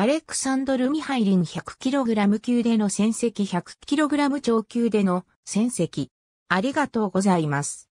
アレクサンドル・ミハイリン 100kg 級での戦績 100kg 超級での戦績。ありがとうございます。